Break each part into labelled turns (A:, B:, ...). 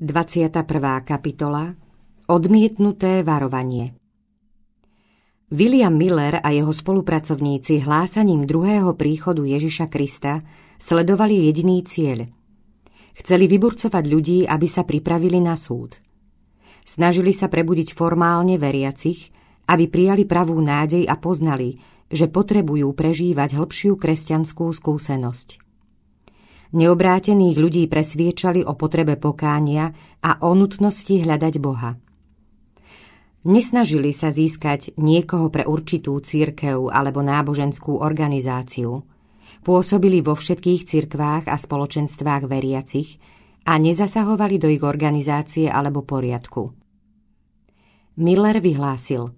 A: 21. kapitola Odmietnuté varovanie William Miller a jeho spolupracovníci hlásaním druhého príchodu Ježiša Krista sledovali jediný cieľ. Chceli vyburcovať ľudí, aby sa pripravili na súd. Snažili sa prebudiť formálne veriacich, aby prijali pravú nádej a poznali, že potrebujú prežívať hĺbšiu kresťanskú skúsenosť. Neobrátených ľudí presviečali o potrebe pokánia a o nutnosti hľadať Boha. Nesnažili sa získať niekoho pre určitú církev alebo náboženskú organizáciu. Pôsobili vo všetkých cirkvách a spoločenstvách veriacich a nezasahovali do ich organizácie alebo poriadku. Miller vyhlásil –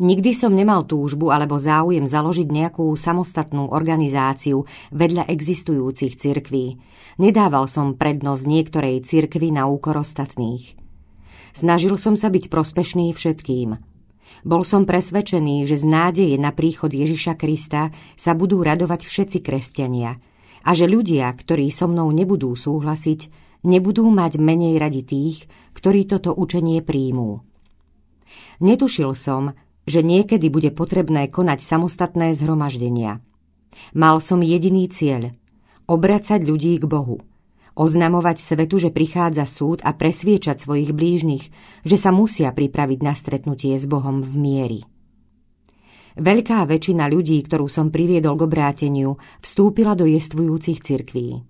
A: Nikdy som nemal túžbu alebo záujem založiť nejakú samostatnú organizáciu vedľa existujúcich cirkví. Nedával som prednosť niektorej cirkvi na úkor ostatných. Snažil som sa byť prospešný všetkým. Bol som presvedčený, že z nádeje na príchod Ježiša Krista sa budú radovať všetci kresťania a že ľudia, ktorí so mnou nebudú súhlasiť, nebudú mať menej radi tých, ktorí toto učenie príjmú. Netušil som, že niekedy bude potrebné konať samostatné zhromaždenia. Mal som jediný cieľ – obracať ľudí k Bohu, oznamovať svetu, že prichádza súd a presviečať svojich blížnych, že sa musia pripraviť na stretnutie s Bohom v miery. Veľká väčšina ľudí, ktorú som priviedol k obráteniu, vstúpila do jestvujúcich cirkví.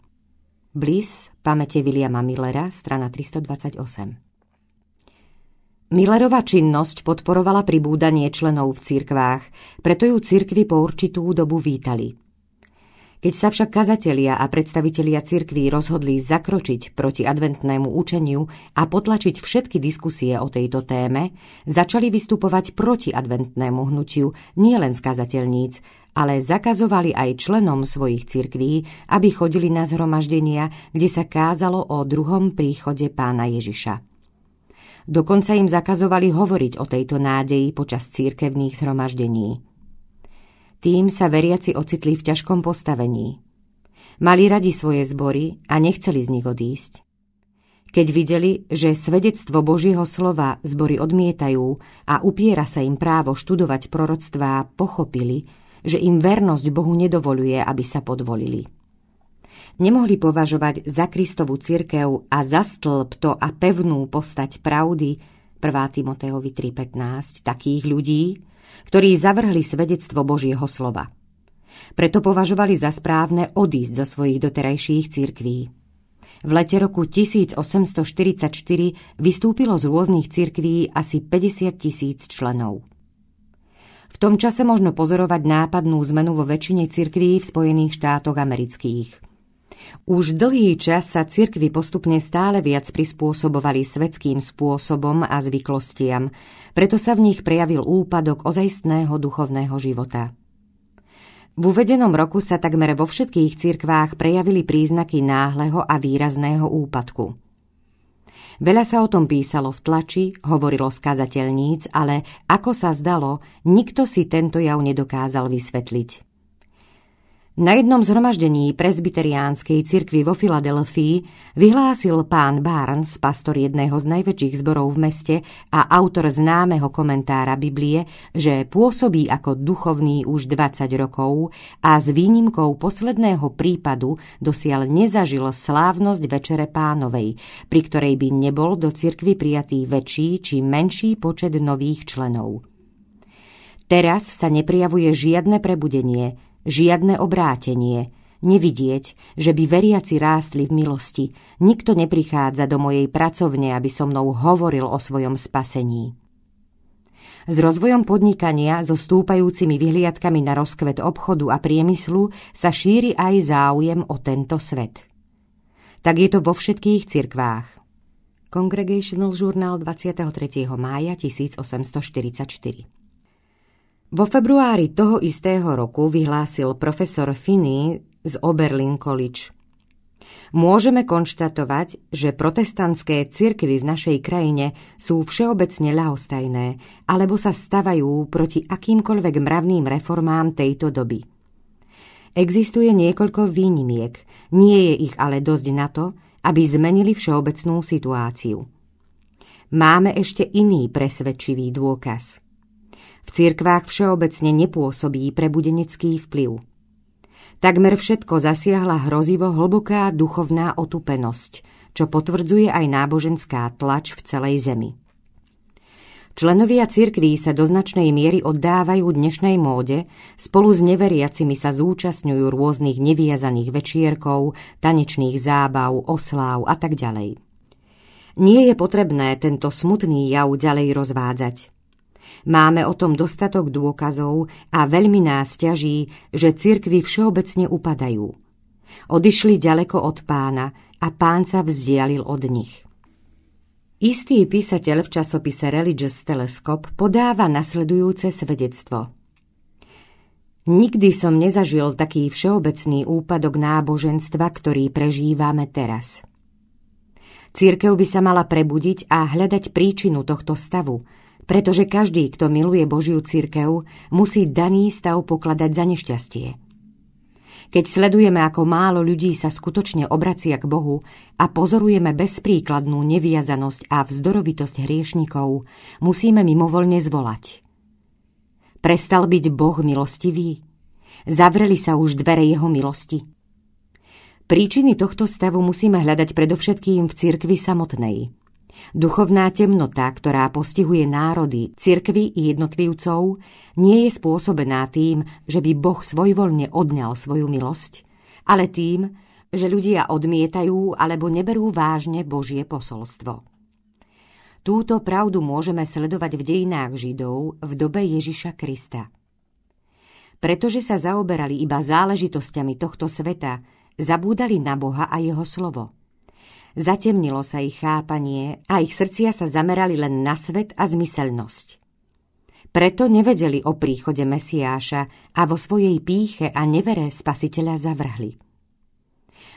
A: Blis, pamäte Williama Millera, strana 328. Millerova činnosť podporovala pribúdanie členov v cirkvách, preto ju cirkvy po určitú dobu vítali. Keď sa však kazatelia a predstavitelia cirkví rozhodli zakročiť proti adventnému učeniu a potlačiť všetky diskusie o tejto téme, začali vystupovať proti adventnému hnutiu nielen z kazateľníc, ale zakazovali aj členom svojich cirkví, aby chodili na zhromaždenia, kde sa kázalo o druhom príchode pána Ježiša. Dokonca im zakazovali hovoriť o tejto nádeji počas církevných zhromaždení. Tým sa veriaci ocitli v ťažkom postavení. Mali radi svoje zbory a nechceli z nich odísť. Keď videli, že svedectvo Božieho slova zbory odmietajú a upiera sa im právo študovať proroctvá, pochopili, že im vernosť Bohu nedovoluje, aby sa podvolili nemohli považovať za Kristovu cirkev a za stĺp to a pevnú postať pravdy, 1. Timoteovi 3.15, takých ľudí, ktorí zavrhli svedectvo Božieho slova. Preto považovali za správne odísť zo svojich doterajších cirkví. V lete roku 1844 vystúpilo z rôznych cirkví asi 50 tisíc členov. V tom čase možno pozorovať nápadnú zmenu vo väčšine cirkví v Spojených štátoch amerických – už dlhý čas sa cirkvy postupne stále viac prispôsobovali svetským spôsobom a zvyklostiam, preto sa v nich prejavil úpadok ozajstného duchovného života. V uvedenom roku sa takmer vo všetkých cirkvách prejavili príznaky náhleho a výrazného úpadku. Veľa sa o tom písalo v tlači, hovorilo skazateľníc, ale ako sa zdalo, nikto si tento jav nedokázal vysvetliť. Na jednom zhromaždení presbyteriánskej cirkvi vo Filadelfii vyhlásil pán Barnes, pastor jedného z najväčších zborov v meste a autor známeho komentára Biblie, že pôsobí ako duchovný už 20 rokov a s výnimkou posledného prípadu dosiaľ nezažil slávnosť Večere pánovej, pri ktorej by nebol do cirkvy prijatý väčší či menší počet nových členov. Teraz sa neprijavuje žiadne prebudenie – žiadne obrátenie, nevidieť, že by veriaci rástli v milosti. Nikto neprichádza do mojej pracovne, aby so mnou hovoril o svojom spasení. S rozvojom podnikania, so stúpajúcimi vyhliadkami na rozkvet obchodu a priemyslu sa šíri aj záujem o tento svet. Tak je to vo všetkých cirkvách. Congregational Journal 23. mája 1844 vo februári toho istého roku vyhlásil profesor Finney z Oberlin College. Môžeme konštatovať, že protestantské cirkvy v našej krajine sú všeobecne ľahostajné alebo sa stavajú proti akýmkoľvek mravným reformám tejto doby. Existuje niekoľko výnimiek, nie je ich ale dosť na to, aby zmenili všeobecnú situáciu. Máme ešte iný presvedčivý dôkaz – v cirkvách všeobecne nepôsobí prebudenecký vplyv. Takmer všetko zasiahla hrozivo hlboká duchovná otupenosť, čo potvrdzuje aj náboženská tlač v celej zemi. Členovia cirkví sa do značnej miery oddávajú dnešnej móde, spolu s neveriacimi sa zúčastňujú rôznych neviazaných večierkov, tanečných zábav, osláv a tak ďalej. Nie je potrebné tento smutný jav ďalej rozvádzať. Máme o tom dostatok dôkazov a veľmi nás ťaží, že cirkvy všeobecne upadajú. Odišli ďaleko od pána a pán sa vzdialil od nich. Istý písateľ v časopise Religious Telescope podáva nasledujúce svedectvo. Nikdy som nezažil taký všeobecný úpadok náboženstva, ktorý prežívame teraz. Církev by sa mala prebudiť a hľadať príčinu tohto stavu – pretože každý, kto miluje Božiu cirkev, musí daný stav pokladať za nešťastie. Keď sledujeme, ako málo ľudí sa skutočne obracia k Bohu a pozorujeme bezpríkladnú neviazanosť a vzdorovitosť hriešnikov, musíme mimovoľne zvolať. Prestal byť Boh milostivý? Zavreli sa už dvere jeho milosti. Príčiny tohto stavu musíme hľadať predovšetkým v cirkvi samotnej – Duchovná temnota, ktorá postihuje národy, cirkvy i jednotlivcov, nie je spôsobená tým, že by Boh svojvoľne odňal svoju milosť, ale tým, že ľudia odmietajú alebo neberú vážne Božie posolstvo. Túto pravdu môžeme sledovať v dejinách Židov v dobe Ježiša Krista. Pretože sa zaoberali iba záležitosťami tohto sveta, zabúdali na Boha a jeho slovo – zatemnilo sa ich chápanie a ich srdcia sa zamerali len na svet a zmyselnosť. Preto nevedeli o príchode Mesiáša a vo svojej píche a nevere spasiteľa zavrhli.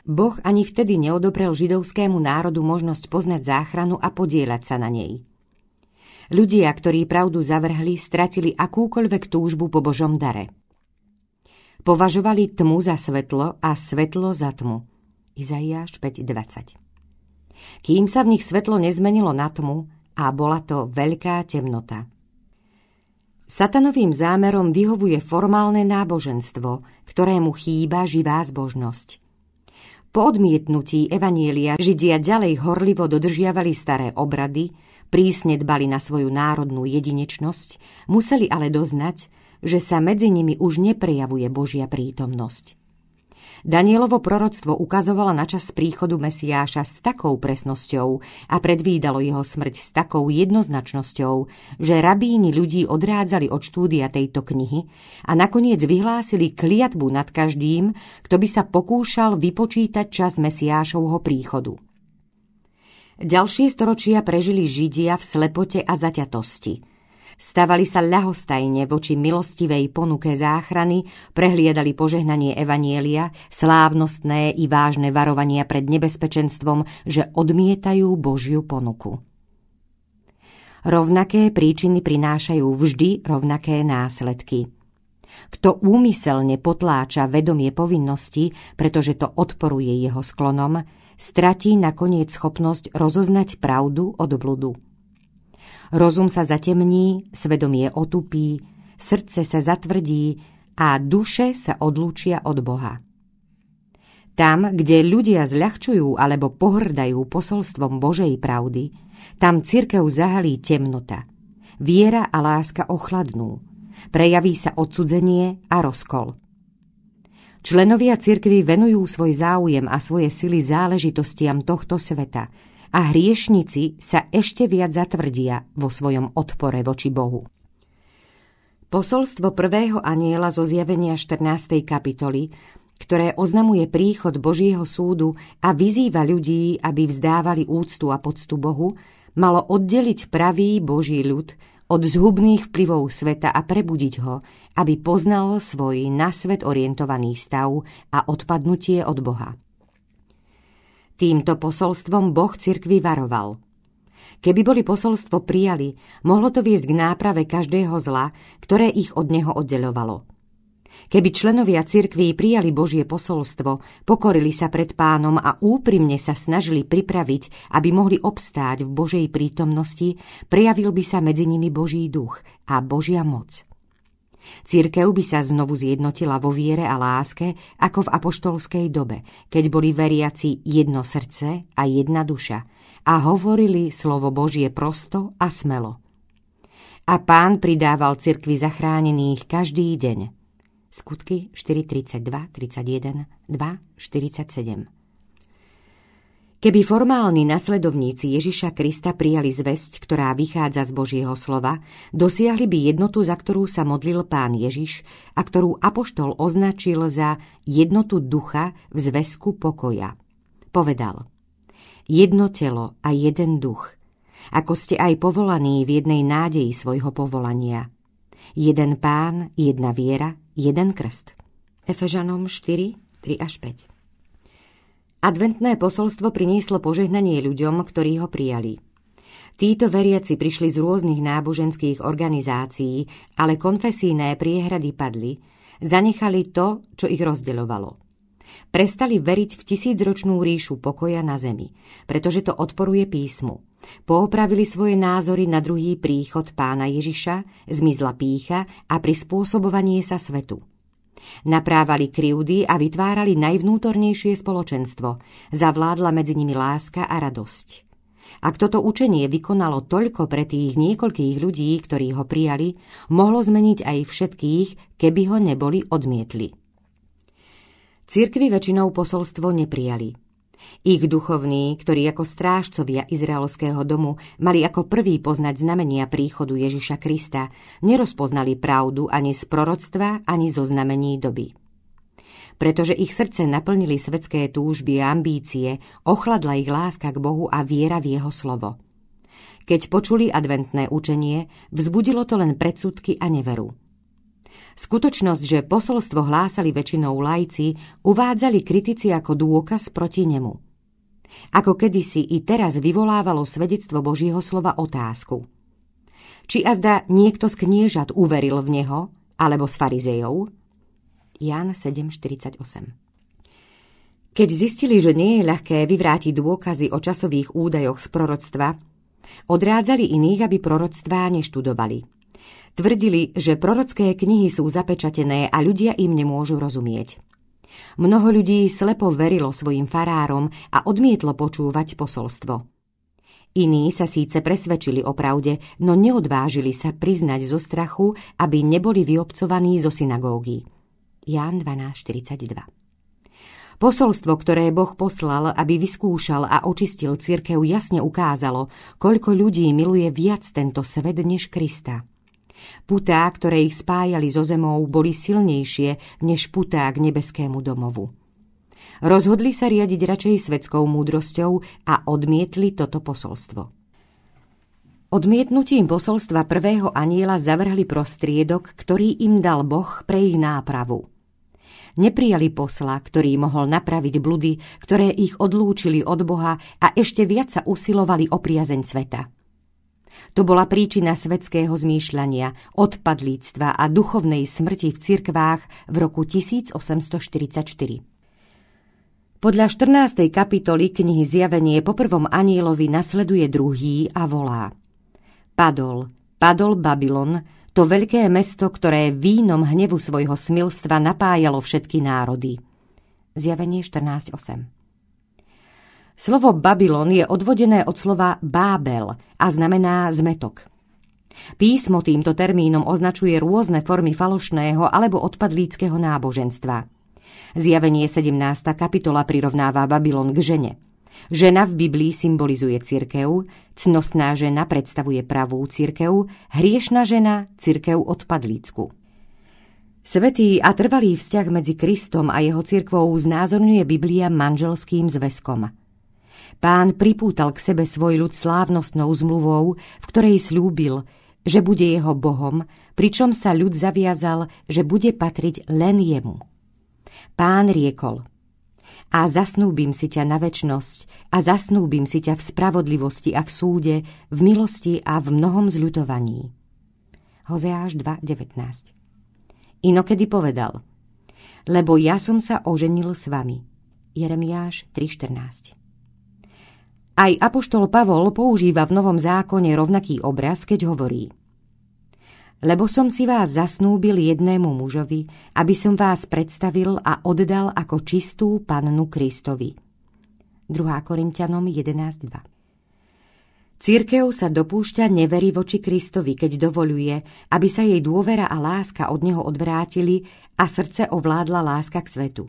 A: Boh ani vtedy neodoprel židovskému národu možnosť poznať záchranu a podielať sa na nej. Ľudia, ktorí pravdu zavrhli, stratili akúkoľvek túžbu po Božom dare. Považovali tmu za svetlo a svetlo za tmu. Izaiáš 5.20 kým sa v nich svetlo nezmenilo na tmu a bola to veľká temnota. Satanovým zámerom vyhovuje formálne náboženstvo, ktorému chýba živá zbožnosť. Po odmietnutí Evanielia Židia ďalej horlivo dodržiavali staré obrady, prísne dbali na svoju národnú jedinečnosť, museli ale doznať, že sa medzi nimi už neprejavuje Božia prítomnosť. Danielovo proroctvo ukazovalo na čas príchodu Mesiáša s takou presnosťou a predvídalo jeho smrť s takou jednoznačnosťou, že rabíni ľudí odrádzali od štúdia tejto knihy a nakoniec vyhlásili kliatbu nad každým, kto by sa pokúšal vypočítať čas Mesiášovho príchodu. Ďalšie storočia prežili Židia v slepote a zaťatosti – Stávali sa ľahostajne voči milostivej ponuke záchrany, prehliadali požehnanie Evanielia, slávnostné i vážne varovania pred nebezpečenstvom, že odmietajú Božiu ponuku. Rovnaké príčiny prinášajú vždy rovnaké následky. Kto úmyselne potláča vedomie povinnosti, pretože to odporuje jeho sklonom, stratí nakoniec schopnosť rozoznať pravdu od bludu. Rozum sa zatemní, svedomie otupí, srdce sa zatvrdí a duše sa odlúčia od Boha. Tam, kde ľudia zľahčujú alebo pohrdajú posolstvom Božej pravdy, tam cirkev zahalí temnota. Viera a láska ochladnú. Prejaví sa odsudzenie a rozkol. Členovia cirkvy venujú svoj záujem a svoje sily záležitostiam tohto sveta – a hriešnici sa ešte viac zatvrdia vo svojom odpore voči Bohu. Posolstvo prvého aniela zo zjavenia 14. kapitoly, ktoré oznamuje príchod Božieho súdu a vyzýva ľudí, aby vzdávali úctu a poctu Bohu, malo oddeliť pravý Boží ľud od zhubných vplyvov sveta a prebudiť ho, aby poznal svoj na svet orientovaný stav a odpadnutie od Boha. Týmto posolstvom Boh cirkvi varoval. Keby boli posolstvo prijali, mohlo to viesť k náprave každého zla, ktoré ich od neho oddelovalo. Keby členovia cirkví prijali Božie posolstvo, pokorili sa pred pánom a úprimne sa snažili pripraviť, aby mohli obstáť v Božej prítomnosti, prejavil by sa medzi nimi Boží duch a Božia moc. Církev by sa znovu zjednotila vo viere a láske ako v apoštolskej dobe, keď boli veriaci jedno srdce a jedna duša a hovorili slovo Božie prosto a smelo. A pán pridával cirkvi zachránených každý deň. Skutky 4.32, 31, 2, 47 Keby formálni nasledovníci Ježiša Krista prijali zväzť, ktorá vychádza z Božieho slova, dosiahli by jednotu, za ktorú sa modlil pán Ježiš a ktorú Apoštol označil za jednotu ducha v zväzku pokoja. Povedal, jedno telo a jeden duch, ako ste aj povolaní v jednej nádeji svojho povolania. Jeden pán, jedna viera, jeden krst. Efežanom 4, 3 až 5 Adventné posolstvo prinieslo požehnanie ľuďom, ktorí ho prijali. Títo veriaci prišli z rôznych náboženských organizácií, ale konfesijné priehrady padli, zanechali to, čo ich rozdeľovalo. Prestali veriť v tisícročnú ríšu pokoja na zemi, pretože to odporuje písmu. Poopravili svoje názory na druhý príchod pána Ježiša, zmizla pícha a prispôsobovanie sa svetu. Naprávali kryúdy a vytvárali najvnútornejšie spoločenstvo. Zavládla medzi nimi láska a radosť. Ak toto učenie vykonalo toľko pre tých niekoľkých ľudí, ktorí ho prijali, mohlo zmeniť aj všetkých, keby ho neboli odmietli. Cirkvy väčšinou posolstvo neprijali – ich duchovní, ktorí ako strážcovia Izraelského domu mali ako prvý poznať znamenia príchodu Ježiša Krista, nerozpoznali pravdu ani z proroctva, ani zo znamení doby. Pretože ich srdce naplnili svetské túžby a ambície, ochladla ich láska k Bohu a viera v Jeho slovo. Keď počuli adventné učenie, vzbudilo to len predsudky a neveru. Skutočnosť, že posolstvo hlásali väčšinou lajci, uvádzali kritici ako dôkaz proti nemu. Ako kedysi i teraz vyvolávalo svedectvo Božieho slova otázku. Či azda niekto z kniežat uveril v neho, alebo z farizejou? Jan 7.48 Keď zistili, že nie je ľahké vyvrátiť dôkazy o časových údajoch z proroctva, odrádzali iných, aby proroctvá neštudovali – Tvrdili, že prorocké knihy sú zapečatené a ľudia im nemôžu rozumieť. Mnoho ľudí slepo verilo svojim farárom a odmietlo počúvať posolstvo. Iní sa síce presvedčili o pravde, no neodvážili sa priznať zo strachu, aby neboli vyobcovaní zo synagógy. Ján 12.42 Posolstvo, ktoré Boh poslal, aby vyskúšal a očistil cirkev, jasne ukázalo, koľko ľudí miluje viac tento svet než Krista. Putá, ktoré ich spájali so zemou, boli silnejšie než putá k nebeskému domovu. Rozhodli sa riadiť radšej svetskou múdrosťou a odmietli toto posolstvo. Odmietnutím posolstva prvého aniela zavrhli prostriedok, ktorý im dal Boh pre ich nápravu. Neprijali posla, ktorý mohol napraviť bludy, ktoré ich odlúčili od Boha a ešte viac sa usilovali o priazeň sveta. To bola príčina svetského zmýšľania, odpadlíctva a duchovnej smrti v cirkvách v roku 1844. Podľa 14. kapitoly knihy Zjavenie po prvom anielovi nasleduje druhý a volá Padol, padol Babylon, to veľké mesto, ktoré vínom hnevu svojho smilstva napájalo všetky národy. Zjavenie 14.8 Slovo Babylon je odvodené od slova Bábel a znamená zmetok. Písmo týmto termínom označuje rôzne formy falošného alebo odpadlíckého náboženstva. Zjavenie 17. kapitola prirovnáva Babylon k žene. Žena v Biblii symbolizuje cirkev, cnostná žena predstavuje pravú cirkev, hriešna žena cirkev odpadlícku. Svetý a trvalý vzťah medzi Kristom a jeho cirkvou znázorňuje Biblia manželským zväzkom – Pán pripútal k sebe svoj ľud slávnostnou zmluvou, v ktorej slúbil, že bude jeho bohom, pričom sa ľud zaviazal, že bude patriť len jemu. Pán riekol, a zasnúbim si ťa na väčnosť a zasnúbim si ťa v spravodlivosti a v súde, v milosti a v mnohom zľutovaní. Hozeáš 2.19 Inokedy povedal, lebo ja som sa oženil s vami. Jeremiáš 3.14 aj Apoštol Pavol používa v Novom zákone rovnaký obraz, keď hovorí Lebo som si vás zasnúbil jednému mužovi, aby som vás predstavil a oddal ako čistú pannu Kristovi. 2. Korintianom 11.2 Církev sa dopúšťa neverí voči Kristovi, keď dovoluje, aby sa jej dôvera a láska od neho odvrátili a srdce ovládla láska k svetu.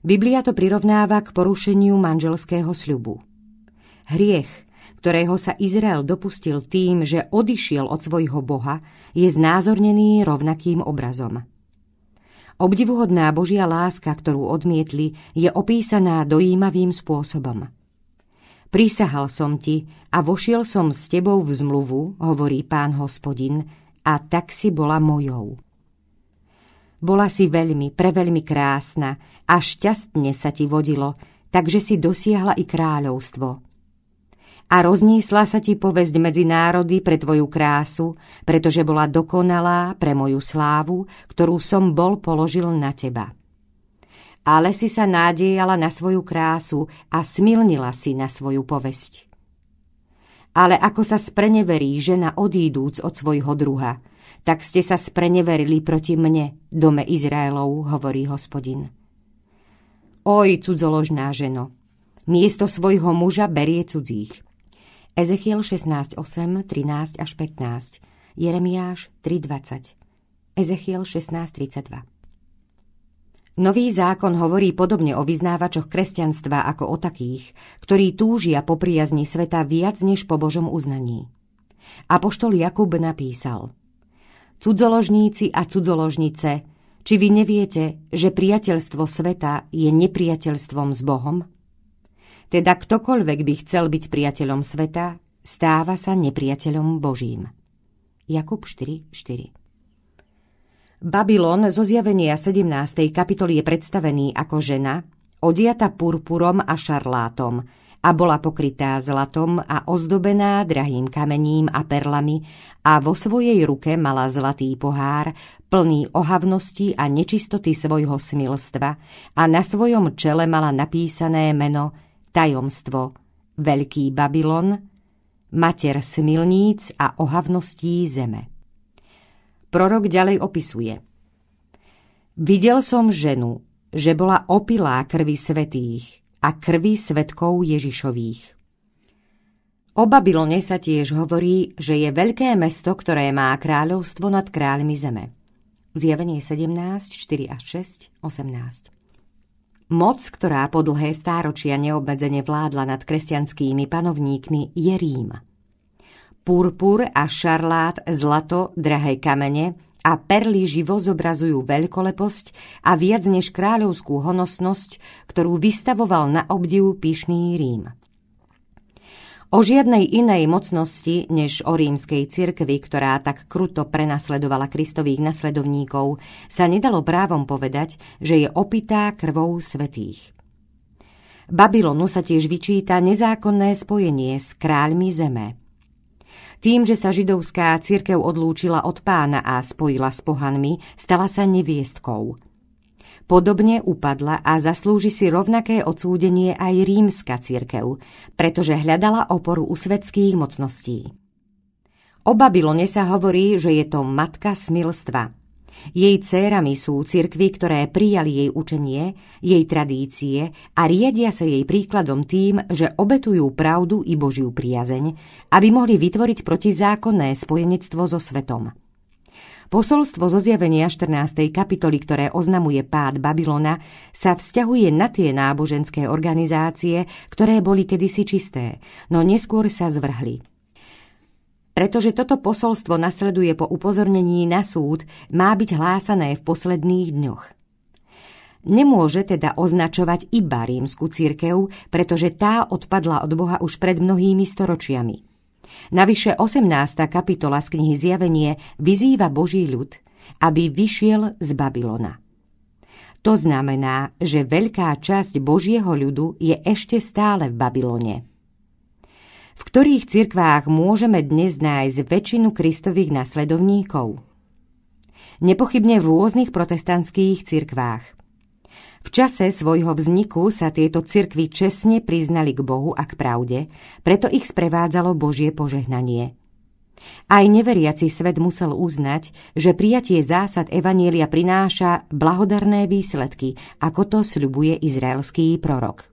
A: Biblia to prirovnáva k porušeniu manželského sľubu. Hriech, ktorého sa Izrael dopustil tým, že odišiel od svojho Boha, je znázornený rovnakým obrazom. Obdivuhodná Božia láska, ktorú odmietli, je opísaná dojímavým spôsobom. Prísahal som ti a vošiel som s tebou v zmluvu, hovorí pán hospodin, a tak si bola mojou. Bola si veľmi, preveľmi krásna a šťastne sa ti vodilo, takže si dosiahla i kráľovstvo – a rozniesla sa ti povesť medzi národy pre tvoju krásu, pretože bola dokonalá pre moju slávu, ktorú som bol položil na teba. Ale si sa nádejala na svoju krásu a smilnila si na svoju povesť. Ale ako sa spreneverí žena odídúc od svojho druha, tak ste sa spreneverili proti mne, dome Izraelov, hovorí hospodin. Oj, cudzoložná ženo, miesto svojho muža berie cudzích – Ezechiel 16, 8, 13 až 15, Jeremiáš 20, Ezechiel 16.32. Nový zákon hovorí podobne o vyznávačoch kresťanstva ako o takých, ktorí túžia po priazni sveta viac než po Božom uznaní. Apoštol Jakub napísal Cudzoložníci a cudzoložnice, či vy neviete, že priateľstvo sveta je nepriateľstvom s Bohom? Teda ktokoľvek by chcel byť priateľom sveta, stáva sa nepriateľom Božím. Jakub 4.4 Babylon zo zjavenia 17. kapitoly je predstavený ako žena, odiata purpurom a šarlátom a bola pokrytá zlatom a ozdobená drahým kamením a perlami a vo svojej ruke mala zlatý pohár, plný ohavnosti a nečistoty svojho smilstva a na svojom čele mala napísané meno Tajomstvo Veľký Babylon Mater smilníc a ohavností zeme. Prorok ďalej opisuje Videl som ženu, že bola opilá krvi svetých a krvi svetkov Ježišových. O Babylone sa tiež hovorí, že je veľké mesto, ktoré má kráľovstvo nad kráľmi zeme. Zjavenie 17, 4 až 6, 18. Moc, ktorá po dlhé stáročia neobmedzene vládla nad kresťanskými panovníkmi, je Rím. Purpur a šarlát, zlato, drahé kamene a perly živo zobrazujú veľkoleposť a viac než kráľovskú honosnosť, ktorú vystavoval na obdivu pyšný Rím. O žiadnej inej mocnosti než o rímskej cirkvi, ktorá tak kruto prenasledovala Kristových nasledovníkov, sa nedalo právom povedať, že je opitá krvou svetých. Babylonu sa tiež vyčíta nezákonné spojenie s kráľmi zeme. Tým, že sa židovská cirkev odlúčila od pána a spojila s pohanmi, stala sa neviestkou, Podobne upadla a zaslúži si rovnaké odsúdenie aj rímska cirkev, pretože hľadala oporu u svetských mocností. O Babylone sa hovorí, že je to matka smilstva. Jej cérami sú cirkvy, ktoré prijali jej učenie, jej tradície a riadia sa jej príkladom tým, že obetujú pravdu i Božiu priazeň, aby mohli vytvoriť protizákonné spojenectvo so svetom. Posolstvo zo zjavenia 14. kapitoly, ktoré oznamuje pád Babylona, sa vzťahuje na tie náboženské organizácie, ktoré boli kedysi čisté, no neskôr sa zvrhli. Pretože toto posolstvo nasleduje po upozornení na súd, má byť hlásané v posledných dňoch. Nemôže teda označovať iba rímsku církev, pretože tá odpadla od Boha už pred mnohými storočiami – Navyše 18. kapitola z knihy Zjavenie vyzýva Boží ľud, aby vyšiel z Babylona. To znamená, že veľká časť Božieho ľudu je ešte stále v Babylone. V ktorých cirkvách môžeme dnes nájsť väčšinu kristových nasledovníkov? Nepochybne v rôznych protestantských cirkvách. V čase svojho vzniku sa tieto cirkvy čestne priznali k Bohu a k pravde, preto ich sprevádzalo Božie požehnanie. Aj neveriaci svet musel uznať, že prijatie zásad Evanielia prináša blahodarné výsledky, ako to sľubuje izraelský prorok.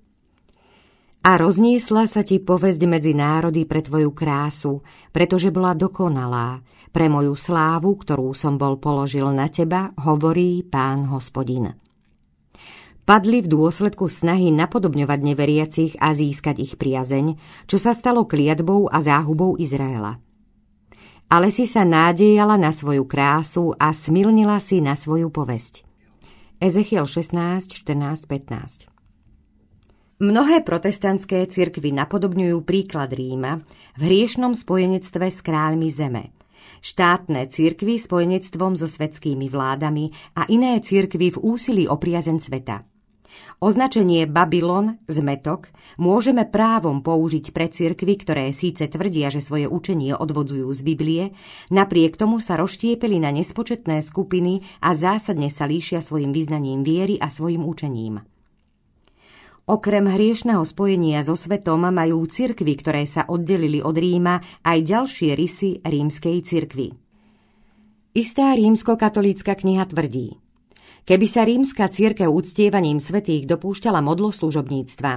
A: A rozniesla sa ti povesť medzi národy pre tvoju krásu, pretože bola dokonalá, pre moju slávu, ktorú som bol položil na teba, hovorí pán hospodin. Padli v dôsledku snahy napodobňovať neveriacich a získať ich priazeň, čo sa stalo kliatbou a záhubou Izraela. Ale si sa nádejala na svoju krásu a smilnila si na svoju povesť. Ezechiel 16, 14, 15 Mnohé protestantské cirkvy napodobňujú príklad Ríma v hriešnom spojenectve s kráľmi zeme. Štátne cirkvy spojenectvom so svetskými vládami a iné cirkvy v úsilí o priazen sveta. Označenie Babylon, zmetok, môžeme právom použiť pre cirkvy, ktoré síce tvrdia, že svoje učenie odvodzujú z Biblie, napriek tomu sa roštiepili na nespočetné skupiny a zásadne sa líšia svojim vyznaním viery a svojim učením. Okrem hriešného spojenia so svetom majú cirkvy, ktoré sa oddelili od Ríma, aj ďalšie rysy rímskej cirkvy. Istá rímskokatolícka kniha tvrdí – Keby sa rímska cirkev uctievaním svetých dopúšťala služobníctva.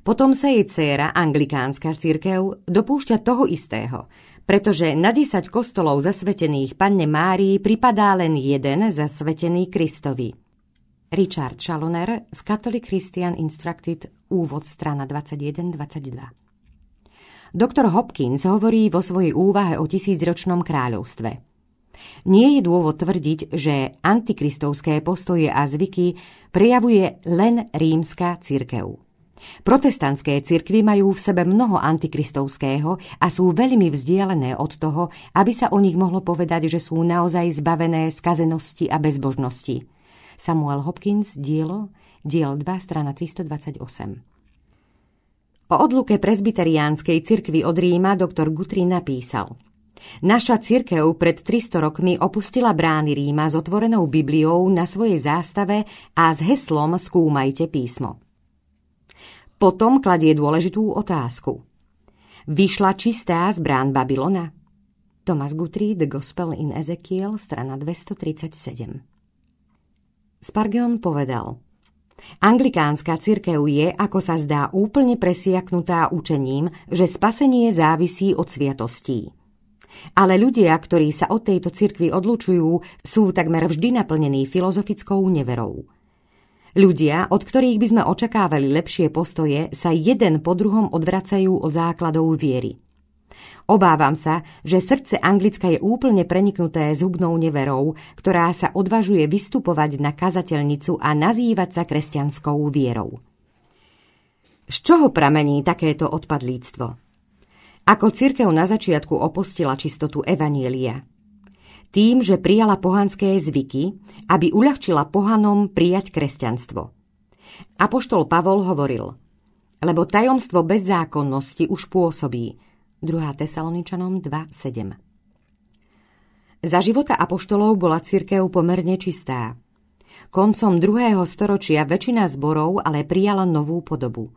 A: potom sa jej dcéra, anglikánska Cirkev dopúšťa toho istého, pretože na 10 kostolov zasvetených Panne Márii pripadá len jeden zasvetený Kristovi. Richard Chaloner v Catholic Christian Instructed úvod strana 21-22. Doktor Hopkins hovorí vo svojej úvahe o tisícročnom kráľovstve – nie je dôvod tvrdiť, že antikristovské postoje a zvyky prejavuje len rímska cirkev. Protestantské cirkvy majú v sebe mnoho antikristovského a sú veľmi vzdialené od toho, aby sa o nich mohlo povedať, že sú naozaj zbavené skazenosti a bezbožnosti. Samuel Hopkins, dielo, diel 2, strana 328. O odluke presbyteriánskej cirkvy od Ríma doktor Guthrie napísal – Naša cirkev pred 300 rokmi opustila brány Ríma s otvorenou Bibliou na svojej zástave a s heslom Skúmajte písmo. Potom kladie dôležitú otázku. Vyšla čistá z brán Babylona? Thomas Guthrie, The Gospel in Ezekiel, strana 237. Spargeon povedal – Anglikánska cirkev je, ako sa zdá, úplne presiaknutá učením, že spasenie závisí od sviatostí. Ale ľudia, ktorí sa od tejto cirkvi odlučujú, sú takmer vždy naplnení filozofickou neverou. Ľudia, od ktorých by sme očakávali lepšie postoje, sa jeden po druhom odvracajú od základov viery. Obávam sa, že srdce Anglicka je úplne preniknuté zhubnou neverou, ktorá sa odvažuje vystupovať na kazateľnicu a nazývať sa kresťanskou vierou. Z čoho pramení takéto odpadlíctvo? ako Církev na začiatku opustila čistotu Evanielia. Tým, že prijala pohanské zvyky, aby uľahčila pohanom prijať kresťanstvo. Apoštol Pavol hovoril, lebo tajomstvo bezzákonnosti už pôsobí. 2. Tesaloničanom 2.7 Za života apoštolov bola církev pomerne čistá. Koncom 2. storočia väčšina zborov ale prijala novú podobu –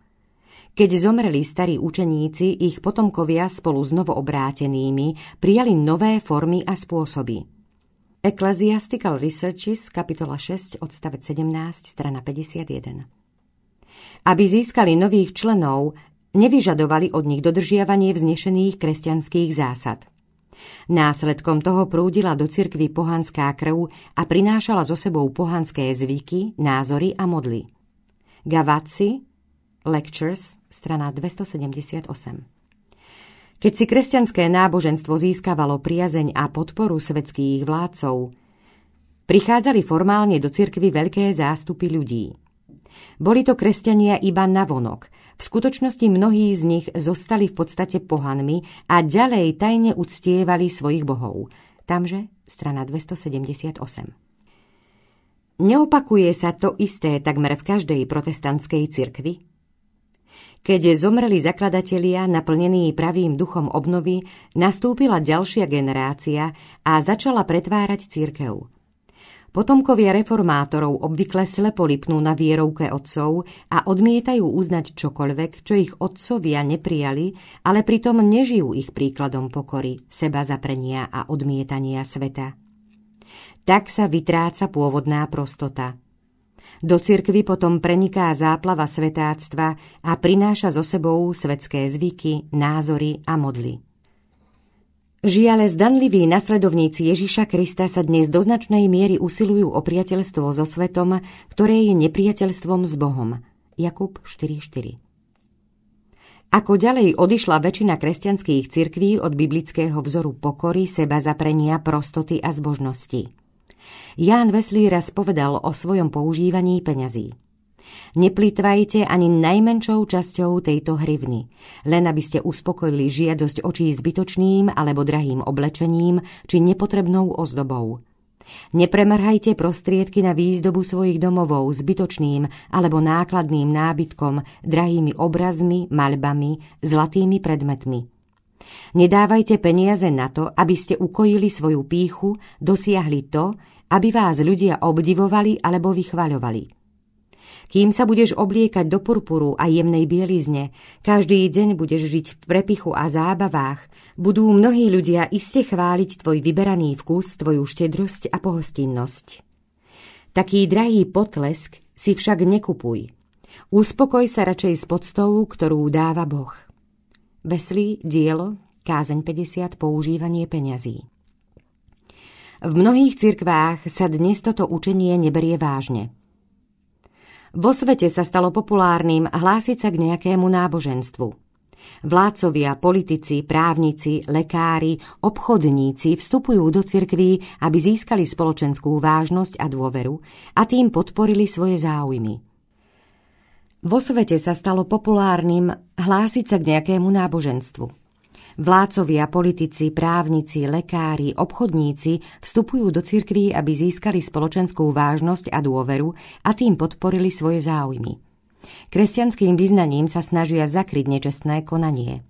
A: keď zomreli starí učeníci, ich potomkovia spolu s novoobrátenými prijali nové formy a spôsoby. Ecclesiastical Researches, kapitola 6, odstavec 17, strana 51. Aby získali nových členov, nevyžadovali od nich dodržiavanie vznešených kresťanských zásad. Následkom toho prúdila do cirkvy pohanská krv a prinášala so sebou pohanské zvyky, názory a modly. Gavaci, Lectures, strana 278. Keď si kresťanské náboženstvo získavalo priazeň a podporu svetských vládcov, prichádzali formálne do cirkvy veľké zástupy ľudí. Boli to kresťania iba na vonok, v skutočnosti mnohí z nich zostali v podstate pohanmi a ďalej tajne uctievali svojich bohov. Tamže strana 278. Neopakuje sa to isté takmer v každej protestantskej cirkvi? Keď zomreli zakladatelia naplnení pravým duchom obnovy, nastúpila ďalšia generácia a začala pretvárať církev. Potomkovia reformátorov obvykle slepo lipnú na vierovke otcov a odmietajú uznať čokoľvek, čo ich otcovia neprijali, ale pritom nežijú ich príkladom pokory, seba zaprenia a odmietania sveta. Tak sa vytráca pôvodná prostota – do cirkvy potom preniká záplava svetáctva a prináša so sebou svetské zvyky, názory a modly. Žiale zdanliví nasledovníci Ježiša Krista sa dnes do značnej miery usilujú o priateľstvo so svetom, ktoré je nepriateľstvom s Bohom. Jakub 4.4 Ako ďalej odišla väčšina kresťanských cirkví od biblického vzoru pokory, seba zaprenia, prostoty a zbožnosti. Ján Veslý raz povedal o svojom používaní peňazí. Neplýtvajte ani najmenšou časťou tejto hrivny, len aby ste uspokojili žiadosť očí zbytočným alebo drahým oblečením či nepotrebnou ozdobou. Nepremrhajte prostriedky na výzdobu svojich domovov zbytočným alebo nákladným nábytkom, drahými obrazmi, maľbami, zlatými predmetmi. Nedávajte peniaze na to, aby ste ukojili svoju píchu, dosiahli to, aby vás ľudia obdivovali alebo vychvaľovali. Kým sa budeš obliekať do purpuru a jemnej bielizne, každý deň budeš žiť v prepichu a zábavách, budú mnohí ľudia iste chváliť tvoj vyberaný vkus, tvoju štedrosť a pohostinnosť. Taký drahý potlesk si však nekupuj. Uspokoj sa radšej s podstou, ktorú dáva Boh. Veslí dielo, kázeň 50, používanie peňazí. V mnohých cirkvách sa dnes toto učenie neberie vážne. Vo svete sa stalo populárnym hlásiť sa k nejakému náboženstvu. Vládcovia, politici, právnici, lekári, obchodníci vstupujú do cirkví, aby získali spoločenskú vážnosť a dôveru a tým podporili svoje záujmy. Vo svete sa stalo populárnym hlásiť sa k nejakému náboženstvu. Vládcovia, politici, právnici, lekári, obchodníci vstupujú do cirkví, aby získali spoločenskú vážnosť a dôveru a tým podporili svoje záujmy. Kresťanským vyznaním sa snažia zakryť nečestné konanie.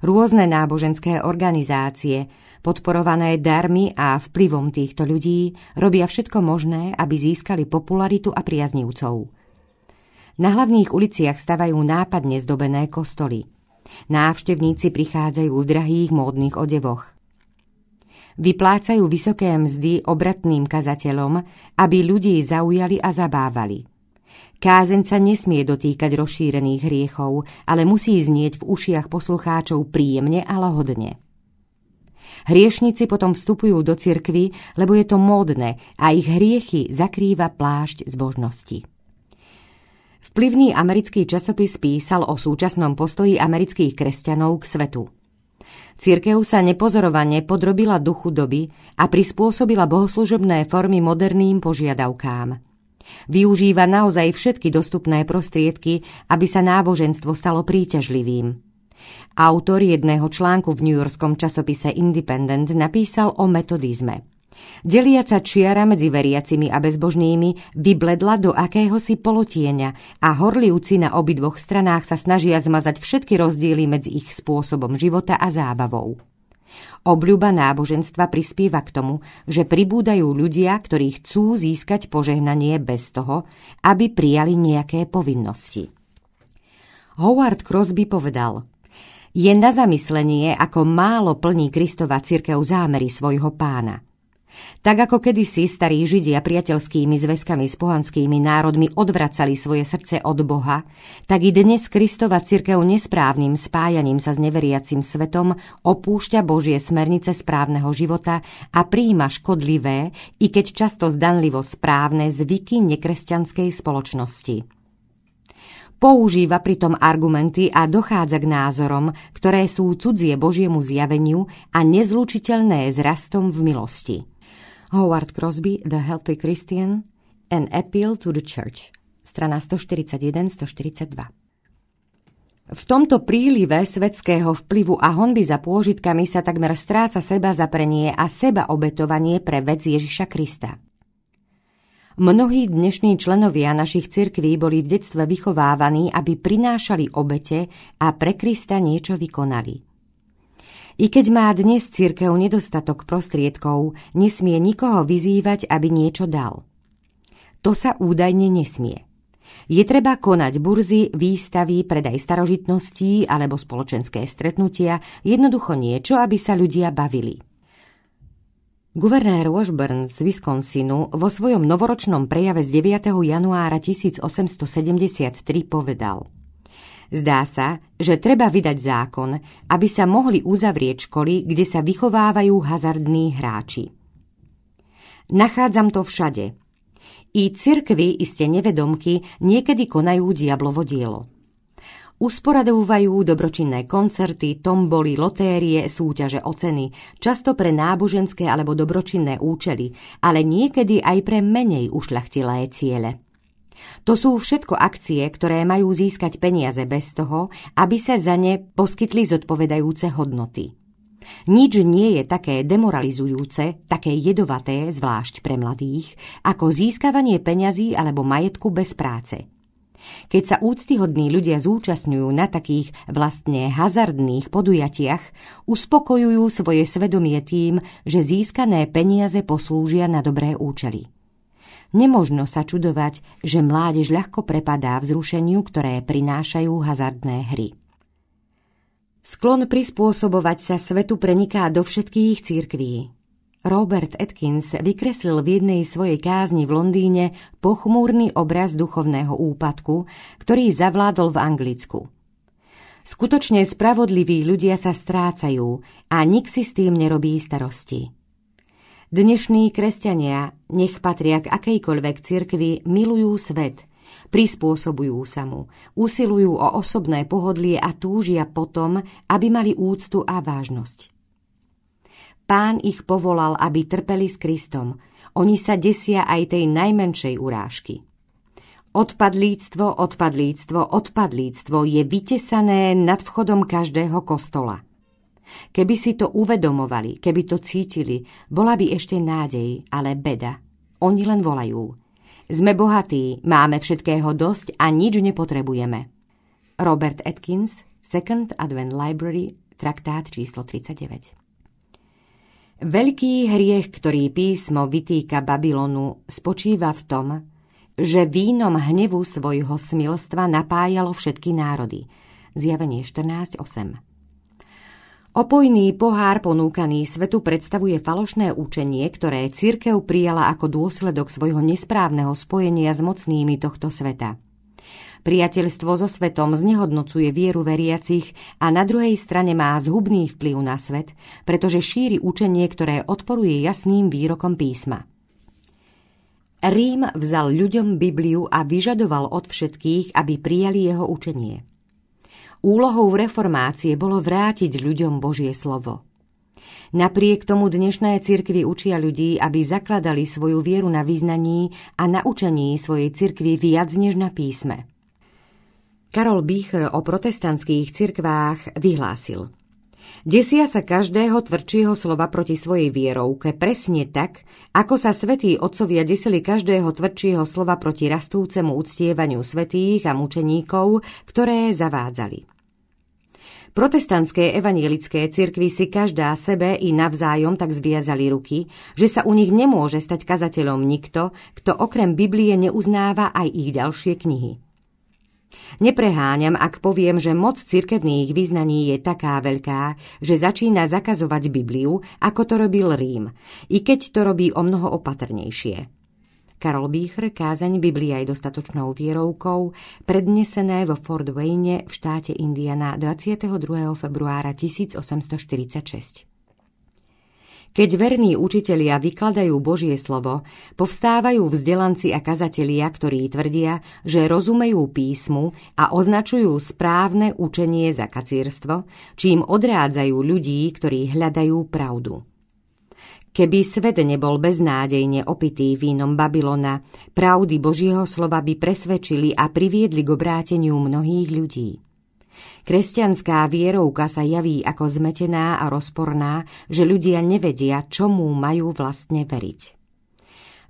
A: Rôzne náboženské organizácie, podporované darmi a vplyvom týchto ľudí, robia všetko možné, aby získali popularitu a priaznivcov. Na hlavných uliciach stavajú nápadne zdobené kostoly – Návštevníci prichádzajú v drahých módnych odevoch. Vyplácajú vysoké mzdy obratným kazateľom, aby ľudí zaujali a zabávali. Kázen sa nesmie dotýkať rozšírených hriechov, ale musí znieť v ušiach poslucháčov príjemne a lahodne. Hriešnici potom vstupujú do cirkvy, lebo je to módne a ich hriechy zakrýva plášť zbožnosti. Vplyvný americký časopis písal o súčasnom postoji amerických kresťanov k svetu. Cirkev sa nepozorovane podrobila duchu doby a prispôsobila bohoslužobné formy moderným požiadavkám. Využíva naozaj všetky dostupné prostriedky, aby sa náboženstvo stalo príťažlivým. Autor jedného článku v newyorskom časopise Independent napísal o metodizme – Deliaca čiara medzi veriacimi a bezbožnými vybledla do akéhosi polotieňa a horlivci na obidvoch stranách sa snažia zmazať všetky rozdiely medzi ich spôsobom života a zábavou. Obľuba náboženstva prispieva k tomu, že pribúdajú ľudia, ktorí chcú získať požehnanie bez toho, aby prijali nejaké povinnosti. Howard Crosby povedal – je na zamyslenie, ako málo plní Kristova cirkev zámery svojho pána. Tak ako kedysi starí Židia priateľskými zväzkami s pohanskými národmi odvracali svoje srdce od Boha, tak i dnes Kristova cirkev nesprávnym spájaním sa s neveriacim svetom opúšťa Božie smernice správneho života a príjima škodlivé, i keď často zdanlivo správne zvyky nekresťanskej spoločnosti používa pritom argumenty a dochádza k názorom, ktoré sú cudzie Božiemu zjaveniu a nezlučiteľné s rastom v milosti. Howard Crosby, The Healthy Christian, An Appeal to the Church, strana 141-142. V tomto prílive svetského vplyvu a honby za pôžitkami sa takmer stráca seba zaprenie a seba obetovanie pre vec Ježiša Krista. Mnohí dnešní členovia našich cirkví boli v detstve vychovávaní, aby prinášali obete a pre Krista niečo vykonali – i keď má dnes církev nedostatok prostriedkov, nesmie nikoho vyzývať, aby niečo dal. To sa údajne nesmie. Je treba konať burzy, výstavy, predaj starožitností alebo spoločenské stretnutia, jednoducho niečo, aby sa ľudia bavili. Guvernér Washburn z Wisconsinu vo svojom novoročnom prejave z 9. januára 1873 povedal – Zdá sa, že treba vydať zákon, aby sa mohli uzavrieť školy, kde sa vychovávajú hazardní hráči. Nachádzam to všade. I cirkvy iste nevedomky niekedy konajú diablovo dielo. Usporadovajú dobročinné koncerty, tomboly, lotérie, súťaže o ceny, často pre náboženské alebo dobročinné účely, ale niekedy aj pre menej ušľachtilé ciele. To sú všetko akcie, ktoré majú získať peniaze bez toho, aby sa za ne poskytli zodpovedajúce hodnoty. Nič nie je také demoralizujúce, také jedovaté, zvlášť pre mladých, ako získavanie peňazí alebo majetku bez práce. Keď sa úctyhodní ľudia zúčastňujú na takých vlastne hazardných podujatiach, uspokojujú svoje svedomie tým, že získané peniaze poslúžia na dobré účely. Nemožno sa čudovať, že mládež ľahko prepadá vzrušeniu, ktoré prinášajú hazardné hry. Sklon prispôsobovať sa svetu preniká do všetkých církví. Robert Atkins vykreslil v jednej svojej kázni v Londýne pochmúrny obraz duchovného úpadku, ktorý zavládol v Anglicku. Skutočne spravodliví ľudia sa strácajú a nik si s tým nerobí starosti. Dnešní kresťania, nech patria k akejkoľvek cirkvi, milujú svet, prispôsobujú sa mu, usilujú o osobné pohodlie a túžia potom, aby mali úctu a vážnosť. Pán ich povolal, aby trpeli s Kristom. Oni sa desia aj tej najmenšej urážky. Odpadlíctvo, odpadlíctvo, odpadlíctvo je vytesané nad vchodom každého kostola – Keby si to uvedomovali, keby to cítili, bola by ešte nádej, ale beda. Oni len volajú. Sme bohatí, máme všetkého dosť a nič nepotrebujeme. Robert Atkins, Second Advent Library, traktát číslo 39. Veľký hriech, ktorý písmo vytýka Babylonu, spočíva v tom, že vínom hnevu svojho smilstva napájalo všetky národy. Zjavenie 14.8. Opojný pohár ponúkaný svetu predstavuje falošné učenie, ktoré církev prijala ako dôsledok svojho nesprávneho spojenia s mocnými tohto sveta. Priateľstvo so svetom znehodnocuje vieru veriacich a na druhej strane má zhubný vplyv na svet, pretože šíri učenie, ktoré odporuje jasným výrokom písma. Rím vzal ľuďom Bibliu a vyžadoval od všetkých, aby prijali jeho učenie – Úlohou reformácie bolo vrátiť ľuďom Božie slovo. Napriek tomu dnešné cirkvy učia ľudí, aby zakladali svoju vieru na význaní a na učení svojej cirkvy viac než na písme. Karol Bichr o protestantských cirkvách vyhlásil – Desia sa každého tvrdšieho slova proti svojej vierovke presne tak, ako sa svätí otcovia desili každého tvrdšieho slova proti rastúcemu uctievaniu svetých a mučeníkov, ktoré zavádzali. Protestantské evanielické cirkvy si každá sebe i navzájom tak zviazali ruky, že sa u nich nemôže stať kazateľom nikto, kto okrem Biblie neuznáva aj ich ďalšie knihy. Nepreháňam, ak poviem, že moc cirkevných význaní je taká veľká, že začína zakazovať Bibliu, ako to robil Rím, i keď to robí o mnoho opatrnejšie. Karol Bíchr kázeň Biblia je dostatočnou vierovkou, prednesené vo Fort Wayne v štáte Indiana 22. februára 1846. Keď verní učitelia vykladajú Božie slovo, povstávajú vzdelanci a kazatelia, ktorí tvrdia, že rozumejú písmu a označujú správne učenie za kacírstvo, čím odrádzajú ľudí, ktorí hľadajú pravdu. Keby svet nebol beznádejne opitý vínom Babylona, pravdy Božieho slova by presvedčili a priviedli k obráteniu mnohých ľudí. Kresťanská vierovka sa javí ako zmetená a rozporná, že ľudia nevedia, čomu majú vlastne veriť.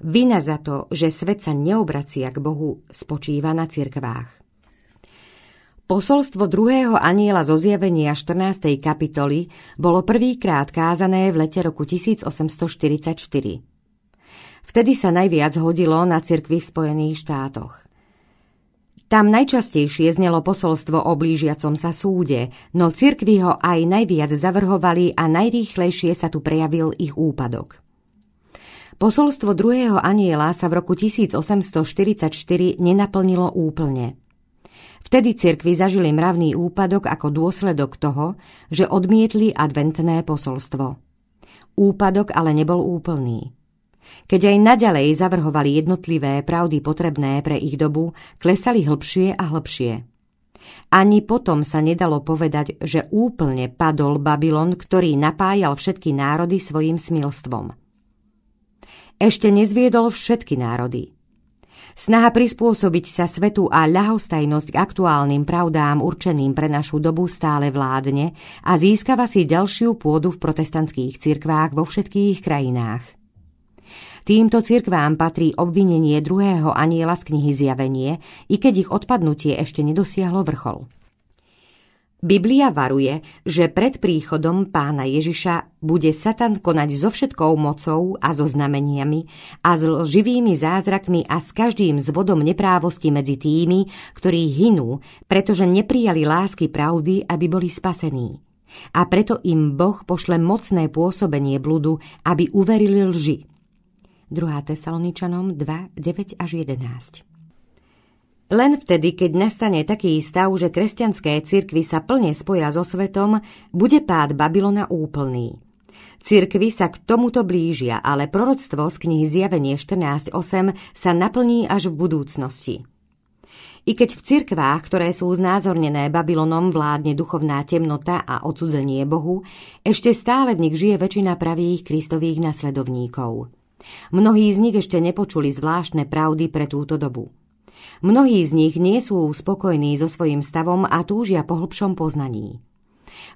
A: Vina za to, že svet sa neobracia k Bohu, spočíva na cirkvách. Posolstvo druhého aniela zo zjavenia 14. kapitoly bolo prvýkrát kázané v lete roku 1844. Vtedy sa najviac hodilo na cirkvi v Spojených štátoch. Tam najčastejšie znelo posolstvo o blížiacom sa súde, no cirkvi ho aj najviac zavrhovali a najrýchlejšie sa tu prejavil ich úpadok. Posolstvo druhého aniela sa v roku 1844 nenaplnilo úplne. Vtedy cirkvi zažili mravný úpadok ako dôsledok toho, že odmietli adventné posolstvo. Úpadok ale nebol úplný. Keď aj naďalej zavrhovali jednotlivé pravdy potrebné pre ich dobu, klesali hlbšie a hlbšie. Ani potom sa nedalo povedať, že úplne padol Babylon, ktorý napájal všetky národy svojim smilstvom. Ešte nezviedol všetky národy. Snaha prispôsobiť sa svetu a ľahostajnosť k aktuálnym pravdám určeným pre našu dobu stále vládne a získava si ďalšiu pôdu v protestantských cirkvách vo všetkých krajinách. Týmto cirkvám patrí obvinenie druhého aniela z knihy Zjavenie, i keď ich odpadnutie ešte nedosiahlo vrchol. Biblia varuje, že pred príchodom pána Ježiša bude Satan konať so všetkou mocou a so znameniami a s živými zázrakmi a s každým zvodom neprávosti medzi tými, ktorí hinú, pretože neprijali lásky pravdy, aby boli spasení. A preto im Boh pošle mocné pôsobenie bludu, aby uverili lži. 2. Tesaloničanom 2, 9 až 11. Len vtedy, keď nastane taký stav, že kresťanské cirkvy sa plne spoja so svetom, bude pád Babylona úplný. Cirkvy sa k tomuto blížia, ale proroctvo z knihy Zjavenie 14.8 sa naplní až v budúcnosti. I keď v cirkvách, ktoré sú znázornené Babylonom, vládne duchovná temnota a odsudzenie Bohu, ešte stále v nich žije väčšina pravých kristových nasledovníkov. Mnohí z nich ešte nepočuli zvláštne pravdy pre túto dobu. Mnohí z nich nie sú spokojní so svojím stavom a túžia po hlbšom poznaní.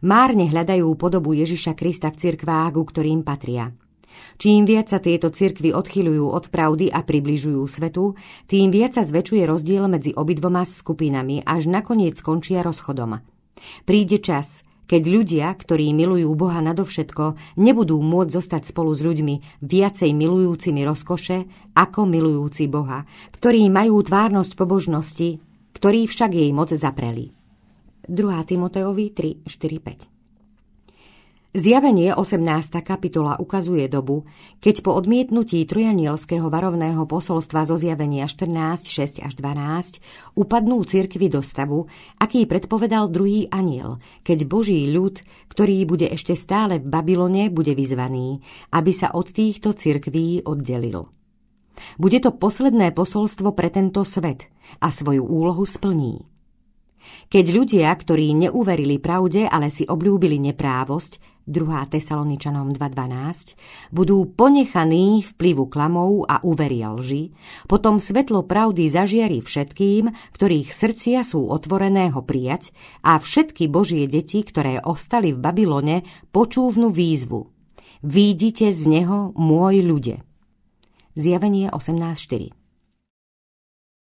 A: Márne hľadajú podobu Ježiša Krista v cirkvách, ku ktorým patria – Čím viac sa tieto cirkvy odchyľujú od pravdy a približujú svetu, tým viac sa zväčšuje rozdiel medzi obidvoma skupinami, až nakoniec skončia rozchodom. Príde čas, keď ľudia, ktorí milujú Boha nadovšetko, nebudú môcť zostať spolu s ľuďmi viacej milujúcimi rozkoše, ako milujúci Boha, ktorí majú tvárnosť pobožnosti, ktorí však jej moc zapreli. 2. Timoteovi 3, 4, 5 Zjavenie 18. kapitola ukazuje dobu, keď po odmietnutí trojanielského varovného posolstva zo zjavenia 14, 6 až 12 upadnú cirkvi do stavu, aký predpovedal druhý aniel, keď Boží ľud, ktorý bude ešte stále v Babylone, bude vyzvaný, aby sa od týchto cirkví oddelil. Bude to posledné posolstvo pre tento svet a svoju úlohu splní. Keď ľudia, ktorí neuverili pravde, ale si obľúbili neprávosť, 2. Tesaloničanom 2.12, budú ponechaní vplyvu klamov a uveria lži, potom svetlo pravdy zažiari všetkým, ktorých srdcia sú otvorené ho prijať a všetky Božie deti, ktoré ostali v Babylone, počúvnu výzvu. Výjdite z neho môj ľude. Zjavenie 18.4